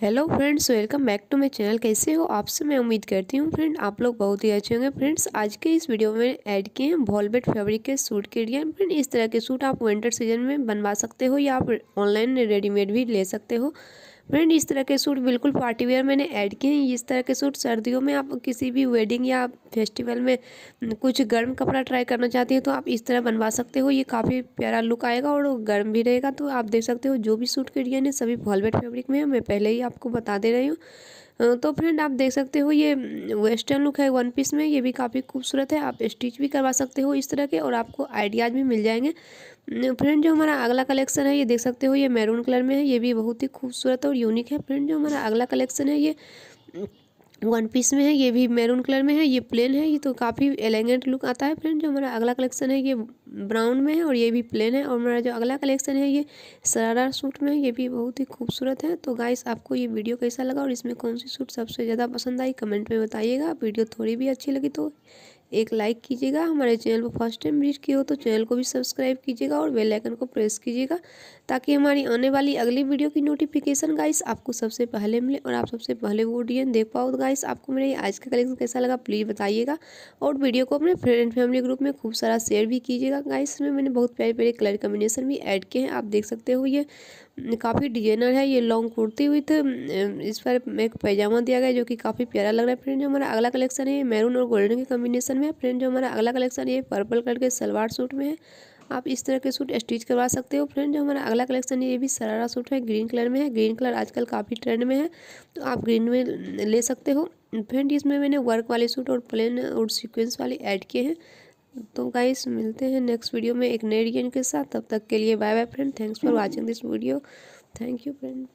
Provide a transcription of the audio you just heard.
hello friends welcome back to my channel कैसे हो आपसे मैं उम्मीद करती हूँ फ्रेंड आप लोग बहुत ही अच्छे होंगे फ्रेंड्स आज के इस वीडियो में ऐड किए हैं वॉलबेट फैब्रिक के सूट के डिजाइन फ्रेंड इस तरह के सूट आप विंटर सीजन में बनवा सकते हो या आप ऑनलाइन रेडीमेड भी ले सकते हो फ्रेंड इस तरह के सूट बिल्कुल पार्टी वेयर मैंने ऐड किए हैं इस तरह के सूट सर्दियों में आप किसी भी वेडिंग या फेस्टिवल में कुछ गर्म कपड़ा ट्राई करना चाहते हैं तो आप इस तरह बनवा सकते हो ये काफ़ी प्यारा लुक आएगा और गर्म भी रहेगा तो आप देख सकते हो जो भी सूट के डिजाइन है सभी वॉलवेट फेब्रिक में है मैं पहले ही आपको बता दे रही हूँ तो फ्रेंड आप देख सकते हो ये वेस्टर्न लुक है वन पीस में ये भी काफ़ी खूबसूरत है आप स्टिच भी करवा सकते हो इस तरह के और आपको आइडियाज़ भी मिल जाएंगे फ्रेंड जो हमारा अगला कलेक्शन है ये देख सकते हो ये मैरून कलर में है ये भी बहुत ही खूबसूरत और यूनिक है फ्रेंड जो हमारा अगला कलेक्शन है ये वन पीस में है ये भी मैरून कलर में है ये प्लेन है ये तो काफ़ी एलिगेंट लुक आता है फ्रेंड जो हमारा अगला कलेक्शन है ये ब्राउन में है और ये भी प्लेन है और हमारा जो अगला कलेक्शन है ये शरारा सूट में है ये भी बहुत ही खूबसूरत है तो गाइस आपको ये वीडियो कैसा लगा और इसमें कौन सी सूट सबसे ज़्यादा पसंद आई कमेंट में बताइएगा वीडियो थोड़ी भी अच्छी लगी तो एक लाइक कीजिएगा हमारे चैनल को फर्स्ट टाइम विजिट किए हो तो चैनल को भी सब्सक्राइब कीजिएगा और बेल आइकन को प्रेस कीजिएगा ताकि हमारी आने वाली अगली वीडियो की नोटिफिकेशन गाइस आपको सबसे पहले मिले और आप सबसे पहले वो डिजाइन देख पाओ तो गाइस आपको मेरे आज का कलेक्शन कैसा लगा प्लीज़ बताइएगा और वीडियो को अपने फ्रेंड फैमिली ग्रुप में खूब सारा शेयर भी कीजिएगा गाइस में मैंने बहुत प्यारे प्यारे कलर कम्बिनेशन भी ऐड किए हैं आप देख सकते हो ये काफ़ी डिजाइनर है ये लॉन्ग कुर्ती विथ इस पर एक पैजामा दिया गया जो कि काफ़ी प्यारा लग रहा है फ्रेंड जो हमारा अगला कलेक्शन है मैरून और गोल्डन के कॉम्बिनेशन में है फ्रेंड जो हमारा अगला कलेक्शन ये पर्पल कलर के सलवार सूट में है आप इस तरह के सूट स्टिच करवा सकते हो फ्रेंड जो हमारा अगला कलेक्शन है ये भी सरारा सूट है ग्रीन कलर में है ग्रीन कलर आजकल काफ़ी ट्रेंड में है तो आप ग्रीन में ले सकते हो फ्रेंड इसमें मैंने वर्क वाले सूट और प्लेन और सिक्वेंस वाले ऐड किए हैं तो गाइस मिलते हैं नेक्स्ट वीडियो में एक नए रियन के साथ तब तक के लिए bye bye friend thanks for watching this video thank you friend